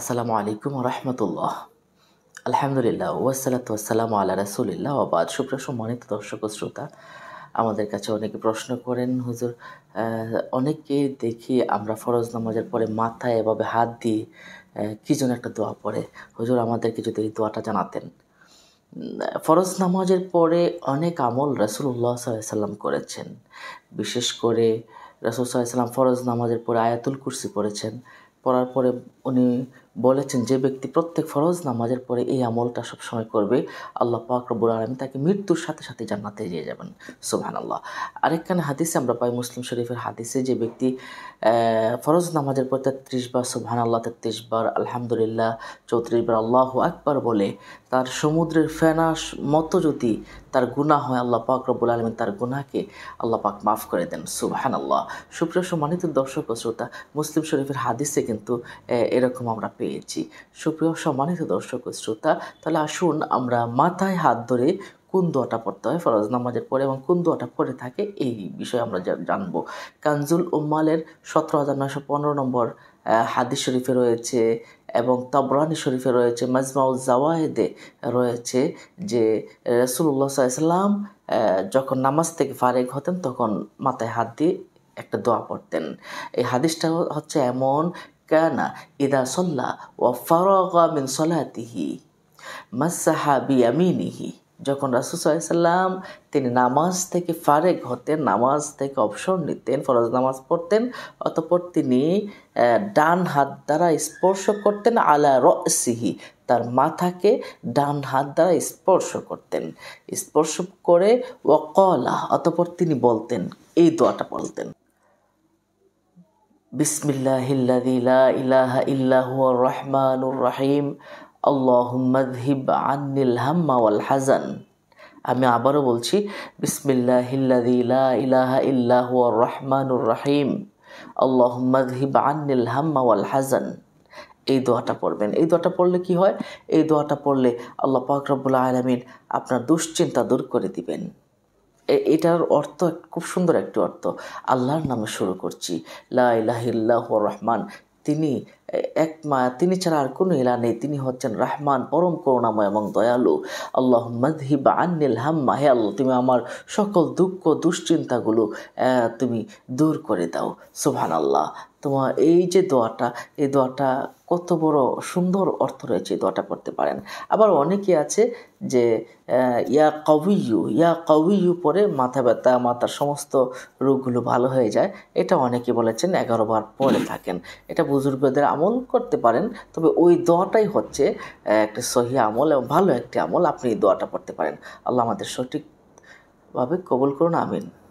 আসসালামু আলাইকুম রহমতুল্লাহ আলহামদুলিল্লাহ ওয়াসালাত ওয়াসালাম আল্লাহ রাসুলিল্লাহ আবাদ সুপ্রিয় সম্মানিত দর্শক শ্রোতা আমাদের কাছে অনেকে প্রশ্ন করেন হুজুর অনেকেই দেখি আমরা ফরজ নামাজের পরে মাথায় এভাবে হাত দিয়ে কী যেন একটা দোয়া পড়ে হুজুর আমাদেরকে যদি এই দোয়াটা জানাতেন ফরজ নামাজের পরে অনেক আমল রসুল্লাহ সাল্লাম করেছেন বিশেষ করে রসুল সাল্লাম ফরজ নামাজের পরে আয়াতুল কুরসি পড়েছেন পড়ার পরে উনি বলেছেন যে ব্যক্তি প্রত্যেক ফরজ নামাজের পরে এই আমলটা সবসময় করবে আল্লাহ পাক রব্বুল আলমী তাকে মৃত্যুর সাথে সাথে জান্নাতে নিয়ে যাবেন সুহান আল্লাহ আরেকখানে হাদিসে আমরা পাই মুসলিম শরীফের হাদিসে যে ব্যক্তি ফরজ নামাজের পর তেত্রিশ বার সুহান আল্লাহ তেত্রিশ বার আলহামদুলিল্লাহ চৌত্রিশ বার আল্লাহ আকবার বলে তার সমুদ্রের ফেনাস মতো যদি তার গুণা হয় আল্লাহ পাক রব্বুল তার গুণাকে আল্লাহ পাক মাফ করে দেন সুবাহান আল্লাহ সুপ্রিয় সম্মানিত দর্শক ও শ্রোতা মুসলিম শরীফের হাদিসে কিন্তু এরকম আমরা পেয়ে পেয়েছি সুপ্রিয় সম্মানিত দর্শক ও শ্রোতা তাহলে আসুন আমরা মাথায় হাত ধরে কোন দোয়াটা পড়তে হয় ফরজ নামাজের পরে এবং কোন দোয়াটা পড়ে থাকে এই বিষয়ে আমরা জানব কানজুল উম্মালের সতেরো হাজার নয়শো পনেরো নম্বর হাদিস শরীফে রয়েছে এবং তবরানি শরীফে রয়েছে মাজমাউল জাওয়াহেদে রয়েছে যে রসুল্লা সাল্লাম যখন নামাজ থেকে ফারেক হতেন তখন মাথায় হাত দিয়ে একটা দোয়া পড়তেন এই হাদিসটা হচ্ছে এমন كان إذا صلى ও من صلاته مسح بيمينه যখন রাসুল সাল্লাম তিনি নামাজ থেকে ফারেক হতেন নামাজ থেকে অবসর নিতেন ফরজ নামাজ পড়তেন অতপর তিনি ডান হাত দ্বারা স্পর্শ করতেন আলা রসিহি তার মাথাকে ডান হাত দ্বারা স্পর্শ করতেন স্পর্শ করে ওকলা অতপর তিনি বলতেন এই দোয়াটা বলতেন বিসমিল্লাহিল্লাযী লা ইলাহা ইল্লা হুয়ার রহমানুর রহিম আল্লাহুম্মা যহিব আন্নিল হাম্মা ওয়াল হাজান আমি আবারও বলছি বিসমিল্লাহিল্লাযী লা ইলাহা ইল্লা হুয়ার রহমানুর রহিম আল্লাহুম্মা যহিব আন্নিল হাম্মা ওয়াল হাজান এই দোয়াটা পড়বেন এই দোয়াটা পড়লে কি হয় এই দোয়াটা পড়লে আল্লাহ পাক রব্বুল আলামিন আপনার দুশ্চিন্তা দূর করে দিবেন এটার অর্থ খুব সুন্দর একটি অর্থ আল্লাহর নামে শুরু করছি লা রহমান তিনি এক মা তিনি ছাড়া আর কোনো ইলা নেই তিনি হচ্ছেন রাহমান পরম করুণাময় এবং দয়ালু আল্লাহ মদহিবা আন্নিল হাম্মা হে আল্লাহ তুমি আমার সকল দুঃখ দুশ্চিন্তাগুলো তুমি দূর করে দাও সুবহান আল্লাহ তোমার এই যে দোয়াটা এই দোয়াটা কত বড় সুন্দর অর্থ রয়েছে এই দোয়াটা করতে পারেন আবার অনেকে আছে যে ইয়া কবিউ ইয়া কবিউ পরে মাথা ব্যথা মাথার সমস্ত রোগগুলো ভালো হয়ে যায় এটা অনেকে বলেছেন এগারো বার পরে থাকেন এটা বুজুর্গদের আমল আমল করতে পারেন তবে ওই দোয়াটাই হচ্ছে একটা সহি আমল এবং ভালো একটি আমল আপনি এই দোয়াটা পড়তে পারেন আল্লাহ আমাদের সঠিকভাবে কবুল করুন আমিন